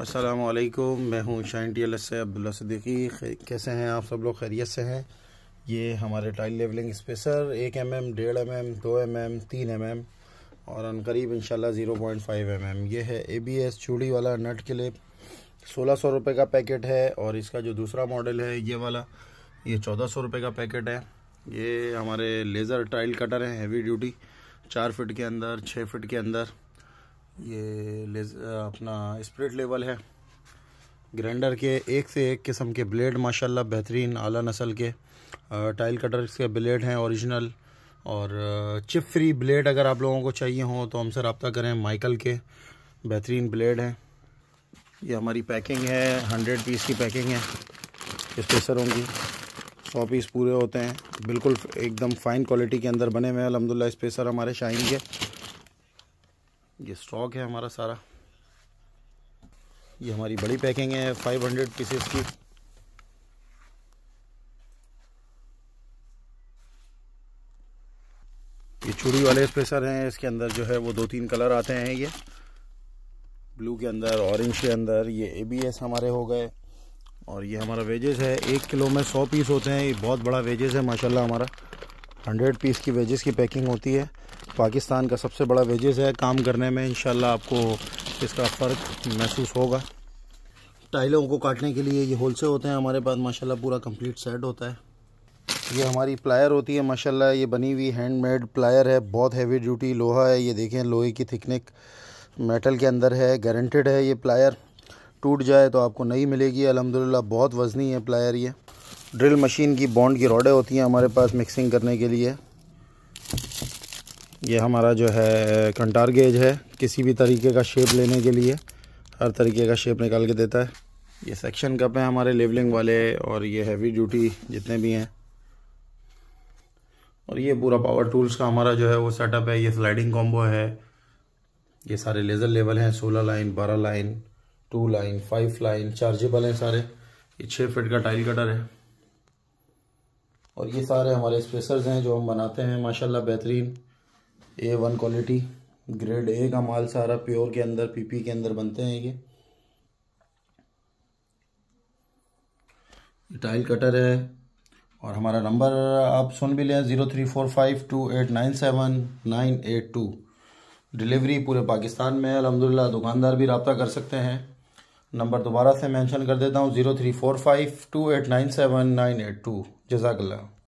असलकुम मैं हूँ शाइन टी एल एस से अब्दुल्ला सदीकी कैसे हैं आप सब लोग खैरियत से हैं ये हमारे टाइल लेवलिंग स्पेसर एक एम एम डेढ़ एम एम दो एम एम तीन एम एम और अन करीब इन zero point five M M ये है ए बी एस चूड़ी वाला नट के लिए सोलह सौ रुपये का पैकेट है और इसका जो दूसरा मॉडल है ये वाला ये चौदह सौ रुपये का पैकेट है ये हमारे लेज़र टाइल कटर हैं हैवी ड्यूटी चार फिट के अंदर छः फिट के अंदर ये अपना स्प्रिट लेवल है ग्राइंडर के एक से एक किस्म के ब्लेड माशाल्लाह बेहतरीन आला नस्ल के टाइल कटर्स के ब्लेड हैं ओरिजिनल और चिप फ्री ब्लेड अगर आप लोगों को चाहिए हो तो हमसे रबता करें माइकल के बेहतरीन ब्लेड हैं ये हमारी पैकिंग है हंड्रेड पीस की पैकिंग है स्पेसरों की सौ पीस पूरे होते हैं बिल्कुल एकदम फ़ाइन क्वालिटी के अंदर बने हुए हैं अलहमदिल्ला स्पेसर हमारे शाइन के ये स्टॉक है हमारा सारा ये हमारी बड़ी पैकिंग है 500 हंड्रेड पीसेस की ये चूड़ी वाले स्पेसर हैं इसके अंदर जो है वो दो तीन कलर आते हैं ये ब्लू के अंदर ऑरेंज के अंदर ये एबीएस हमारे हो गए और ये हमारा वेजेस है एक किलो में सौ पीस होते हैं ये बहुत बड़ा वेजेस है माशाल्लाह हमारा हंड्रेड पीस की वेजेस की पैकिंग होती है पाकिस्तान का सबसे बड़ा वेजेस है काम करने में इन आपको इसका फ़र्क महसूस होगा टाइलों को काटने के लिए ये होल से होते हैं हमारे पास माशाल्लाह पूरा कंप्लीट सेट होता है ये हमारी प्लायर होती है माशाल्लाह ये बनी हुई हैंडमेड प्लायर है बहुत हैवी ड्यूटी लोहा है ये देखें लोहे की थिकनिक मेटल के अंदर है गारंटेड है ये प्लायर टूट जाए तो आपको नहीं मिलेगी अलहमदिल्ला बहुत वजनी है प्लायर ये ड्रिल मशीन की बॉन्ड की रोडें होती हैं हमारे पास मिक्सिंग करने के लिए ये हमारा जो है कंटार गेज है किसी भी तरीके का शेप लेने के लिए हर तरीके का शेप निकाल के देता है ये सेक्शन कप है हमारे लेवलिंग वाले और ये हैवी ड्यूटी जितने भी हैं और ये पूरा पावर टूल्स का हमारा जो है वो सेटअप है ये स्लाइडिंग कॉम्बो है ये सारे लेज़र लेवल हैं सोलह लाइन बारह line two line five line chargeable हैं सारे ये छः फिट का टाइल कटर है और ये सारे हमारे स्पेसर्स हैं जो हम बनाते हैं माशाल्लाह बेहतरीन A one quality grade A का माल सारा प्योर के अंदर पीपी के अंदर बनते हैं ये टाइल कटर है और हमारा नंबर आप सुन भी लें zero three four five two eight nine seven nine eight two delivery पूरे पाकिस्तान में अलहमदिल्ला दुकानदार भी रबता कर सकते हैं नंबर दोबारा से मेंशन कर देता हूँ zero three four five two eight nine seven nine eight two जजाकल्ला